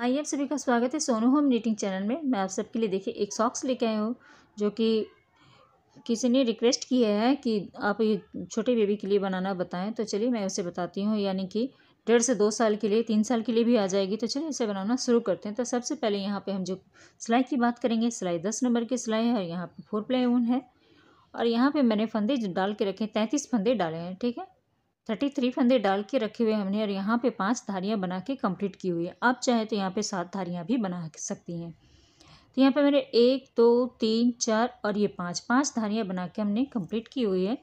आइए आप सभी का स्वागत है सोनू होम नीटिंग चैनल में मैं आप सबके लिए देखिए एक सॉक्स लेके आया हूँ जो कि किसी ने रिक्वेस्ट किया है कि आप ये छोटे बेबी के लिए बनाना बताएं तो चलिए मैं उसे बताती हूँ यानी कि डेढ़ से दो साल के लिए तीन साल के लिए भी आ जाएगी तो चलिए इसे बनाना शुरू करते हैं तो सबसे पहले यहाँ पर हम जो सिलाई की बात करेंगे सिलाई दस नंबर की सिलाई है और यहाँ पर फोर प्लाई ऊन है और यहाँ पर मैंने फंदे डाल के रखे तैंतीस फंदे डाले हैं ठीक है थर्टी थ्री फंदे डाल के रखे हुए हमने और यहाँ पे पांच धारियाँ बना के कंप्लीट की हुई है आप चाहे तो यहाँ पे सात धारियाँ भी बना सकती हैं तो यहाँ पे मेरे एक दो तीन चार और ये पांच पांच धारियाँ बना के हमने कंप्लीट की हुई है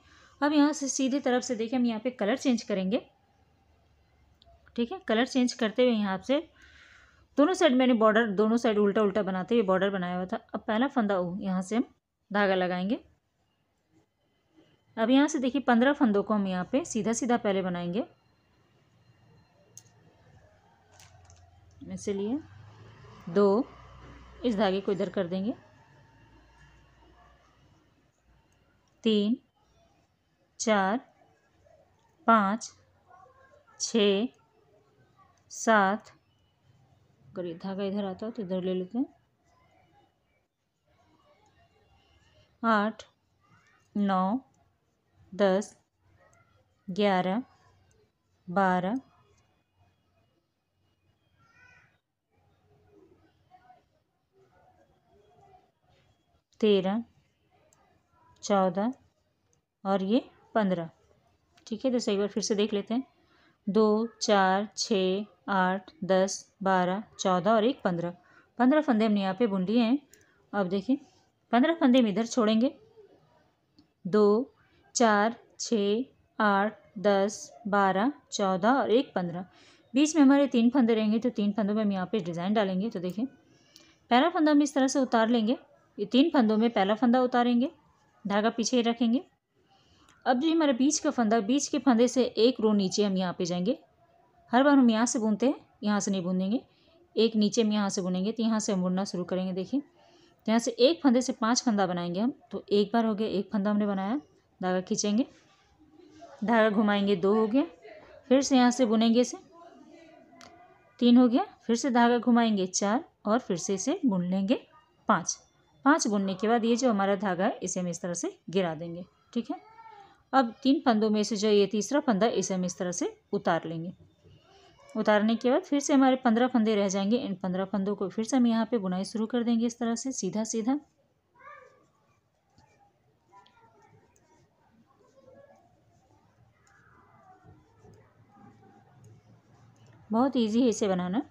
अब यहाँ से सीधे तरफ से देखिए हम यहाँ पे कलर चेंज करेंगे ठीक है कलर चेंज करते हुए यहाँ से दोनों साइड मैंने बॉर्डर दोनों साइड उल्टा उल्टा बनाते हुए बॉर्डर बनाया हुआ था अब पहला फंदा यहाँ से हम धागा लगाएंगे अब यहाँ से देखिए पंद्रह फंदों को हम यहाँ पे सीधा सीधा पहले बनाएंगे इसलिए दो इस धागे को इधर कर देंगे तीन चार पाँच छ सात अगर ये धागा इधर आता है तो इधर ले लेते हैं आठ नौ दस ग्यारह बारह तेरह चौदह और ये पंद्रह ठीक है तो एक बार फिर से देख लेते हैं दो चार छः आठ दस बारह चौदह और एक पंद्रह पंद्रह फंदे हमने यहाँ पे बुन लिए हैं अब देखिए पंद्रह फंदे हम इधर छोड़ेंगे दो चार छः आठ दस बारह चौदह और एक पंद्रह बीच में हमारे तीन फंदे रहेंगे तो तीन फंदों में हम यहाँ पे डिज़ाइन डालेंगे तो देखें पहला फंदा हम इस तरह से उतार लेंगे ये तीन फंदों में पहला फंदा उतारेंगे धागा पीछे ही रखेंगे अब जो हमारा बीच का फंदा बीच के फंदे से एक रो नीचे हम यहाँ पे जाएंगे हर बार हम यहाँ से बुनते हैं यहाँ से नहीं बुनेंगे एक नीचे हम यहाँ से बुनेंगे तो यहाँ से हम बुनना शुरू करेंगे देखिए यहाँ से एक फंदे से पांच फंदा बनाएंगे हम तो एक बार हो गया एक फंदा हमने बनाया धागा खींचेंगे धागा घुमाएंगे दो हो गया फिर से यहाँ से बुनेंगे इसे तीन हो गया फिर से धागा घुमाएंगे चार और फिर से इसे बुन लेंगे पाँच पाँच बुनने के बाद ये जो हमारा धागा है इसे हम इस तरह से गिरा देंगे ठीक है अब तीन फंदों में से जो ये तीसरा फंदा इसे हम इस तरह से उतार लेंगे उतारने के बाद फिर से हमारे पंद्रह फंदे रह जाएंगे इन पंद्रह फंदों को फिर से हम यहाँ पे बुनाई शुरू कर देंगे इस तरह से सीधा सीधा बहुत इजी है इसे बनाना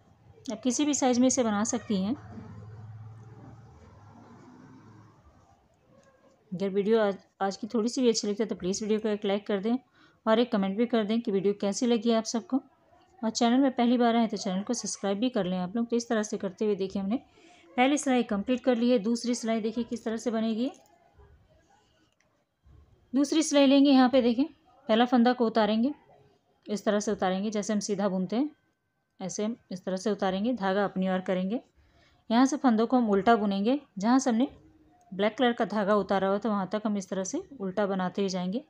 आप किसी भी साइज़ में इसे बना सकती हैं अगर वीडियो आज आज की थोड़ी सी भी अच्छी लगती है तो प्लीज़ वीडियो को एक लाइक कर दें और एक कमेंट भी कर दें कि वीडियो कैसी लगी आप सबको और चैनल में पहली बार आए तो चैनल को सब्सक्राइब भी कर लें आप लोग तो इस तरह से करते हुए देखिए हमने पहली सिलाई कंप्लीट कर ली है दूसरी सिलाई देखिए किस तरह से बनेगी दूसरी सिलाई लेंगे यहाँ पे देखें पहला फंदा को उतारेंगे इस तरह से उतारेंगे जैसे हम सीधा बुनते हैं ऐसे हम इस तरह से उतारेंगे धागा अपनी ओर करेंगे यहाँ से फंदों को हम उल्टा बुनेंगे जहाँ से हमने ब्लैक कलर का धागा उतारा हुआ था वहाँ तक हम इस तरह से उल्टा बनाते ही जाएंगे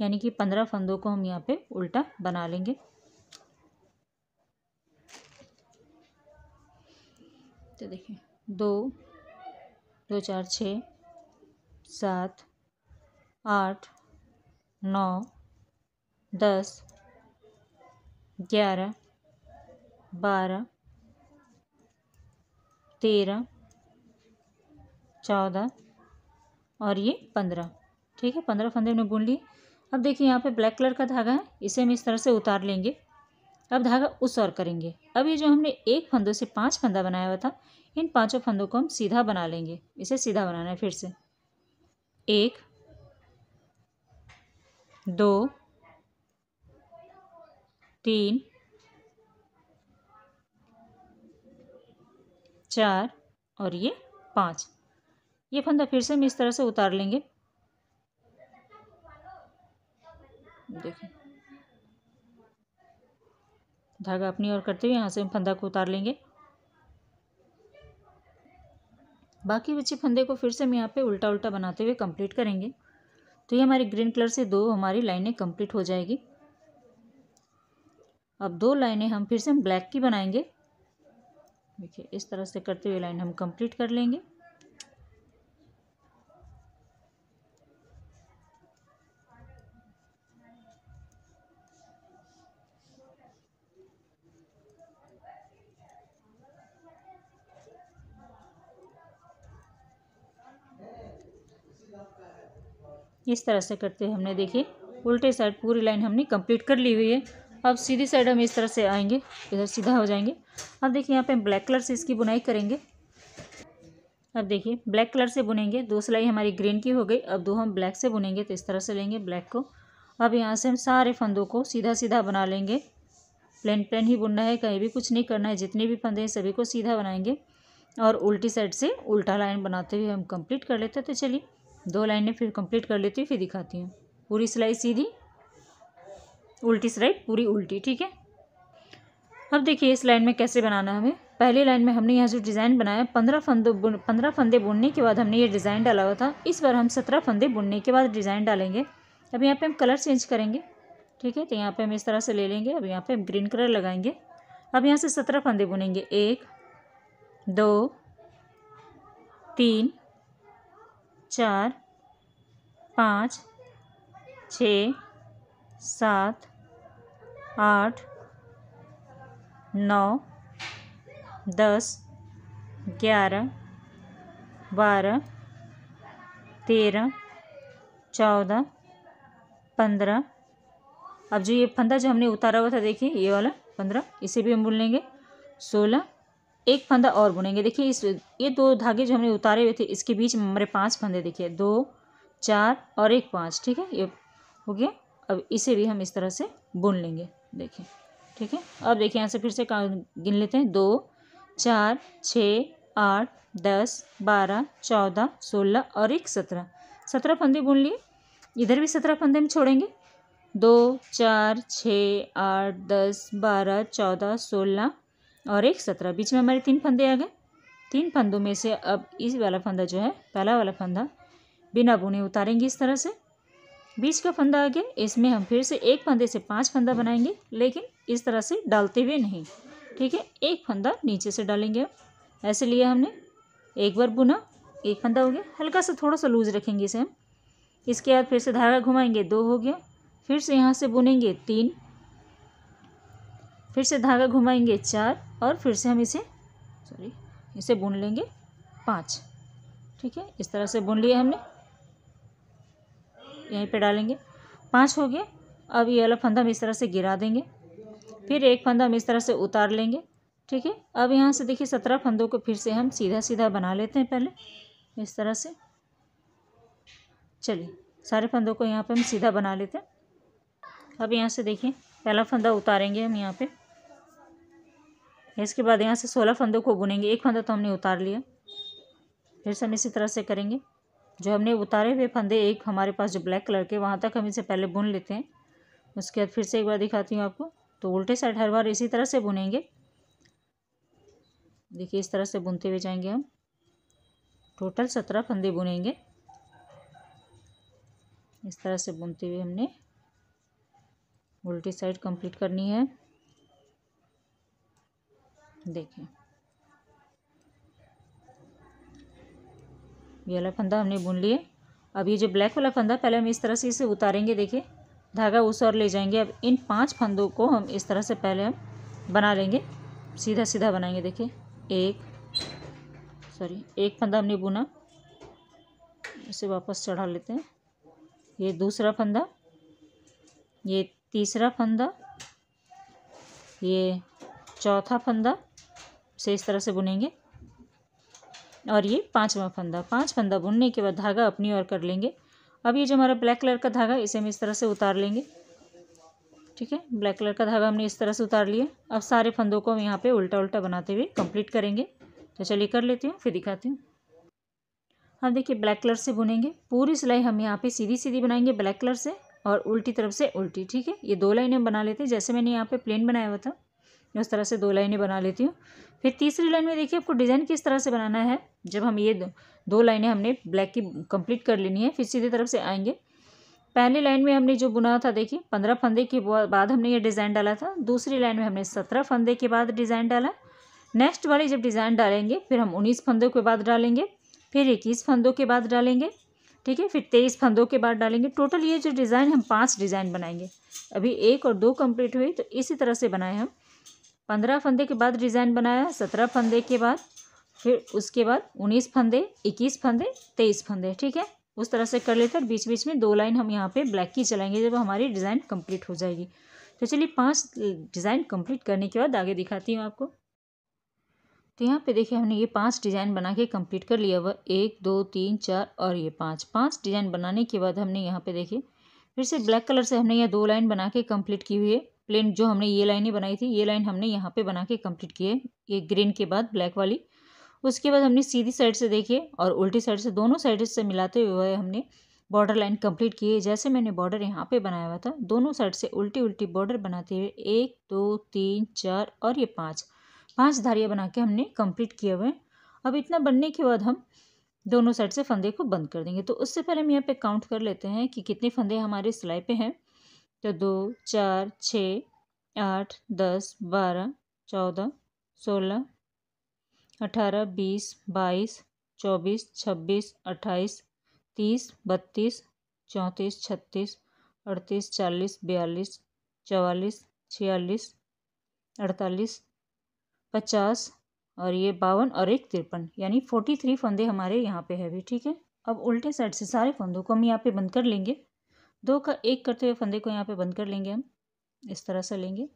यानी कि पंद्रह फंदों को हम यहाँ पे उल्टा बना लेंगे तो देखिए दो दो चार छ सात आठ नौ दस ग्यारह बारह तेरह चौदह और ये पंद्रह ठीक है पंद्रह फंदे हमने बुन लिए अब देखिए यहाँ पे ब्लैक कलर का धागा है इसे हम इस तरह से उतार लेंगे अब धागा उस और करेंगे अब ये जो हमने एक फंदों से पांच फंदा बनाया हुआ था इन पांचों फंदों को हम सीधा बना लेंगे इसे सीधा बनाना है फिर से एक दो तीन चार और ये पाँच ये फंदा फिर से हम इस तरह से उतार लेंगे देखिए धागा अपनी ओर करते हुए यहाँ से हम फंदा को उतार लेंगे बाकी बच्चे फंदे को फिर से हम यहाँ पे उल्टा उल्टा बनाते हुए कंप्लीट करेंगे तो ये हमारी ग्रीन कलर से दो हमारी लाइनें कंप्लीट हो जाएगी अब दो लाइनें हम फिर से हम ब्लैक की बनाएंगे देखिए इस तरह से करते हुए लाइन हम कंप्लीट कर लेंगे इस तरह से करते हुए हमने देखिए उल्टे साइड पूरी लाइन हमने कंप्लीट कर ली हुई है अब सीधी साइड हम इस तरह से आएंगे इधर सीधा हो जाएंगे अब देखिए यहाँ पे ब्लैक कलर से इसकी बुनाई करेंगे अब देखिए ब्लैक कलर से बुनेंगे दो सिलाई हमारी ग्रीन की हो गई अब दो हम ब्लैक से बुनेंगे तो इस तरह से लेंगे ब्लैक को अब यहाँ से हम सारे फंदों को सीधा सीधा बना लेंगे प्लेन प्लेन ही बुनना है कहीं भी कुछ नहीं करना है जितने भी फंदे हैं सभी को सीधा बनाएंगे और उल्टी साइड से उल्टा लाइन बनाते हुए हम कंप्लीट कर लेते हैं तो चलिए दो लाइनें फिर कंप्लीट कर लेती हूँ फिर दिखाती हूँ पूरी सिलाई सीधी उल्टी स्लाइड पूरी उल्टी ठीक है अब देखिए इस लाइन में कैसे बनाना है हमें पहली लाइन में हमने यहाँ जो डिज़ाइन बनाया पंद्रह फंदे बुन पंद्रह फंदे बुनने के बाद हमने ये डिज़ाइन डाला हुआ था इस बार हम सत्रह फंदे बुनने के बाद डिज़ाइन डालेंगे अब यहाँ पे हम कलर चेंज करेंगे ठीक है तो यहाँ पे हम इस तरह से ले लेंगे अब यहाँ पे हम ग्रीन कलर लगाएंगे अब यहाँ से सत्रह फंदे बुनेंगे एक दो तीन चार पाँच छ सात आठ नौ दस ग्यारह बारह तेरह चौदह पंद्रह अब जो ये फंदा जो हमने उतारा हुआ था देखिए ये वाला पंद्रह इसे भी हम बुन लेंगे सोलह एक फंदा और बुनेंगे देखिए इस ये दो धागे जो हमने उतारे हुए थे इसके बीच में हमारे पांच फंदे देखिए दो चार और एक पाँच ठीक है ये हो गया अब इसे भी हम इस तरह से बुन लेंगे देखिए ठीक है अब देखिए यहाँ से फिर से गिन लेते हैं दो चार छः आठ दस बारह चौदह सोलह और एक सत्रह सत्रह फंदे बुन लिए इधर भी सत्रह फंदे हम छोड़ेंगे दो चार छः आठ दस बारह चौदह सोलह और एक सत्रह बीच में हमारे तीन फंदे आ गए तीन फंदों में से अब इस वाला फंदा जो है पहला वाला फंदा बिना बुने उतारेंगे इस तरह से बीच का फंदा आ गया इसमें हम फिर से एक फंदे से पांच फंदा बनाएंगे लेकिन इस तरह से डालते हुए नहीं ठीक है एक फंदा नीचे से डालेंगे हम ऐसे लिया हमने एक बार बुना एक फंदा हो गया हल्का सा थोड़ा सा लूज रखेंगे इसे हम इसके बाद फिर से धारा घुमाएंगे दो हो गया फिर से यहाँ से बुनेंगे तीन फिर से धागा घुमाएंगे चार और फिर से हम इसे सॉरी इसे बुन लेंगे पाँच ठीक है इस तरह से बुन लिया हमने यहीं पे डालेंगे पाँच हो गए अब ये वाला फंदा हम इस तरह से गिरा देंगे फिर एक फंदा हम इस तरह से उतार लेंगे ठीक है अब यहाँ से देखिए सत्रह फंदों को फिर से हम सीधा सीधा बना लेते हैं पहले इस तरह से चलिए सारे फंदों को यहाँ पर हम सीधा बना लेते हैं अब यहाँ से देखिए पहला फंदा उतारेंगे हम यहाँ पर इसके बाद यहाँ से सोलह फंदों को बुनेंगे एक फंदा तो हमने उतार लिया फिर से हम इसी तरह से करेंगे जो हमने उतारे हुए फंदे एक हमारे पास जो ब्लैक कलर के वहाँ तक हम इसे पहले बुन लेते हैं उसके बाद फिर से एक बार दिखाती हूँ आपको तो उल्टे साइड हर बार इसी तरह से बुनेंगे देखिए इस तरह से बुनते हुए जाएंगे हम टोटल सत्रह फंदे बुनेंगे इस तरह से बुनते हुए हमने उल्टी साइड कंप्लीट करनी है देखें ये वाला फंदा हमने बुन लिए अब ये जो ब्लैक वाला फंदा पहले हम इस तरह से इसे उतारेंगे देखिए धागा उस और ले जाएंगे अब इन पांच फंदों को हम इस तरह से पहले हम बना लेंगे सीधा सीधा बनाएंगे देखिए एक सॉरी एक फंदा हमने बुना इसे वापस चढ़ा लेते हैं ये दूसरा फंदा ये तीसरा फंदा ये चौथा फंदा से इस तरह से बुनेंगे और ये पाँचवा फंदा पाँच फंदा बुनने के बाद धागा अपनी ओर कर लेंगे अब ये जो हमारा ब्लैक कलर का धागा इसे हम इस तरह से उतार लेंगे ठीक है ब्लैक कलर का धागा हमने इस तरह से उतार लिया अब सारे फंदों को हम यहाँ पे उल्टा उल्टा बनाते हुए कंप्लीट करेंगे तो चलिए कर लेती हूँ फिर दिखाती हूँ हम देखिए ब्लैक कलर से बुनेंगे पूरी सिलाई हम यहाँ पे सीधी सीधी बनाएंगे ब्लैक कलर से और उल्टी तरफ से उल्टी ठीक है ये दो लाइनें बना लेते हैं जैसे मैंने यहाँ पे प्लेन बनाया हुआ था मैं उस तरह से दो लाइनें बना लेती हूँ फिर तीसरी लाइन में देखिए आपको डिज़ाइन किस तरह से बनाना है जब हम ये दो, लाइनें हमने ब्लैक की कंप्लीट कर लेनी है फिर सीधे तरफ से आएंगे पहली लाइन में हमने जो बुना था देखिए पंद्रह फंदे के बाद हमने ये डिज़ाइन डाला था दूसरी लाइन में हमने सत्रह फंदे के बाद डिज़ाइन डाला नेक्स्ट वाले जब डिज़ाइन डालेंगे फिर हम उन्नीस फंदों के बाद डालेंगे फिर इक्कीस फंदों के बाद डालेंगे ठीक है फिर तेईस फंदों के बाद डालेंगे टोटल ये जो डिज़ाइन हम पाँच डिज़ाइन बनाएंगे अभी एक और दो कम्प्लीट हुई तो इसी तरह से बनाए हम पंद्रह फंदे के बाद डिज़ाइन बनाया सत्रह फंदे के बाद फिर उसके बाद उन्नीस फंदे इक्कीस फंदे तेईस फंदे ठीक है उस तरह से कर लेते हैं बीच बीच में दो लाइन हम यहाँ पे ब्लैक की चलाएंगे जब हमारी डिज़ाइन कंप्लीट हो जाएगी तो चलिए पांच डिज़ाइन कंप्लीट करने के बाद आगे दिखाती हूँ आपको तो यहाँ पे देखिए हमने ये पांच डिज़ाइन बना के कंप्लीट कर लिया हुआ एक दो तीन चार और ये पांच पांच डिज़ाइन बनाने के बाद हमने यहाँ पे देखिए फिर से ब्लैक कलर से हमने यह दो लाइन बना के कम्प्लीट की हुई है प्लेन जो हमने ये लाइनें बनाई थी ये लाइन हमने यहाँ पे बना के कंप्लीट की है ये ग्रीन के बाद ब्लैक वाली उसके बाद हमने सीधी साइड से देखिए और उल्टी साइड से दोनों साइड से मिलाते हुए हमने बॉर्डर लाइन कंप्लीट की है जैसे मैंने बॉर्डर यहाँ पे बनाया हुआ था दोनों साइड से उल्टी उल्टी बॉर्डर बनाते हुए एक दो तीन चार और ये पाँच पाँच धारियाँ बना के हमने कम्प्लीट किए हुए हैं अब इतना बनने के बाद हम दोनों साइड से फंदे को बंद कर देंगे तो उससे पहले हम यहाँ पर काउंट कर लेते हैं कि कितने फंदे हमारे सिलाई पर हैं तो दो चार छः आठ दस बारह चौदह सोलह अठारह बीस बाईस चौबीस छब्बीस अट्ठाईस तीस बत्तीस चौंतीस छत्तीस अड़तीस चालीस बयालीस चवालीस छियालीस अड़तालीस पचास और ये बावन और एक तिरपन यानी फोर्टी थ्री फंदे हमारे यहाँ पे है भी ठीक है अब उल्टे साइड से सारे फंदों को हम यहाँ पे बंद कर लेंगे दो का एक करते हुए फंदे को यहाँ पे बंद कर लेंगे हम इस तरह से लेंगे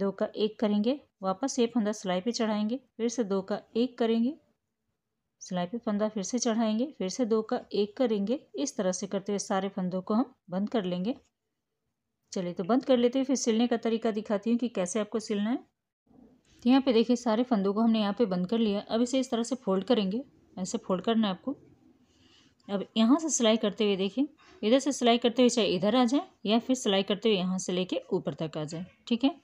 दो का एक करेंगे वापस ये फंदा सिलाई पे चढ़ाएंगे फिर से दो का एक करेंगे सिलाई पे फंदा फिर से चढ़ाएंगे फिर से दो का एक करेंगे इस तरह से करते हुए सारे फंदों को हम बंद कर लेंगे चलिए तो बंद कर लेते हैं फिर सिलने का तरीका दिखाती हूँ कि कैसे आपको सिलना है तो यहाँ पे देखिए सारे फंदों को हमने यहाँ पे बंद कर लिया अब इसे इस तरह से फोल्ड करेंगे ऐसे फोल्ड करना है आपको अब यहाँ से सिलाई करते हुए देखिए इधर से सिलाई करते हुए चाहे इधर आ जाए या फिर सिलाई करते हुए यहाँ से लेके ऊपर तक आ जाए ठीक है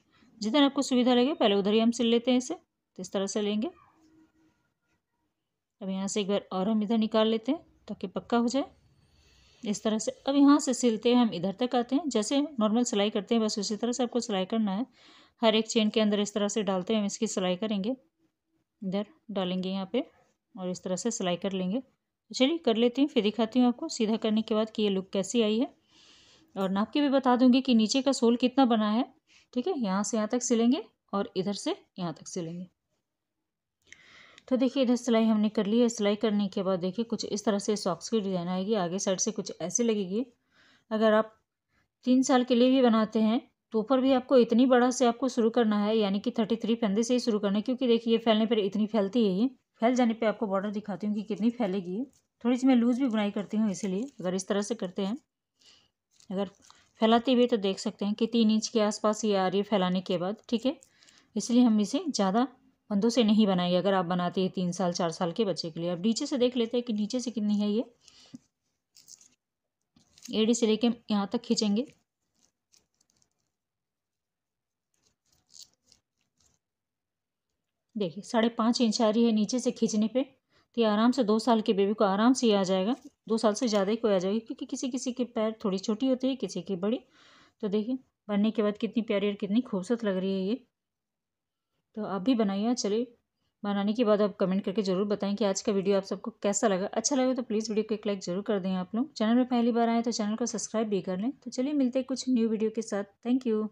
जितना आपको सुविधा लगे पहले उधर ही हम सिल लेते हैं इसे तो इस तरह से लेंगे अब यहाँ से एक बार और हम इधर निकाल लेते हैं ताकि पक्का हो जाए इस तरह से अब यहाँ से सिलते हुए हम इधर तक आते हैं जैसे नॉर्मल सिलाई करते हैं बस उसी तरह से आपको सिलाई करना है हर एक चेन के अंदर इस तरह से डालते हैं हम इसकी सिलाई करेंगे इधर डालेंगे यहाँ पे और इस तरह से सिलाई कर लेंगे चलिए कर लेती हूँ फिर दिखाती हूँ आपको सीधा करने के बाद कि ये लुक कैसी आई है और नाप के भी बता दूँगी कि नीचे का सोल कितना बना है ठीक है यहाँ से यहाँ तक सिलेंगे और इधर से यहाँ तक सिलेंगे तो देखिए इधर सिलाई हमने कर ली है सिलाई करने के बाद देखिए कुछ इस तरह से सॉक्स की डिज़ाइन आएगी आगे साइड से कुछ ऐसे लगेगी अगर आप तीन साल के लिए भी बनाते हैं तो ऊपर भी आपको इतनी बड़ा से आपको शुरू करना है यानी कि थर्टी थ्री फंदे से ही शुरू करना है क्योंकि देखिए ये फैलने पर इतनी फैलती है ये फैल जाने पे आपको बॉर्डर दिखाती हूँ कि कितनी फैलेगी थोड़ी सी मैं लूज़ भी बुनाई करती हूँ इसीलिए अगर इस तरह से करते हैं अगर फैलाते हुए तो देख सकते हैं कि तीन इंच के आसपास ये आ रही है फैलाने के बाद ठीक है इसलिए हम इसे ज़्यादा बंदों से नहीं बनाएंगे अगर आप बनाते हैं तीन साल चार साल के बच्चे के लिए अब नीचे से देख लेते हैं कि नीचे से कितनी है ये एडी से लेके यहाँ तक खींचेंगे देखिए साढ़े पाँच इंच आ रही है नीचे से खींचने पे तो ये आराम से दो साल के बेबी को आराम से आ जाएगा दो साल से ज़्यादा ही कोई आ जाएगा क्योंकि किसी किसी के पैर थोड़ी छोटी होती है किसी की बड़ी तो देखिए बनने के बाद कितनी प्यारी और कितनी खूबसूरत लग रही है ये तो आप भी बनाइए चलिए बनाने के बाद आप कमेंट करके ज़रूर बताएं कि आज का वीडियो आप सबको कैसा लगा अच्छा लगे तो प्लीज़ वीडियो को एक लाइक ज़रूर कर दें आप लोग चैनल में पहली बार आए तो चैनल को सब्सक्राइब भी कर लें तो चलिए मिलते हैं कुछ न्यू वीडियो के साथ थैंक यू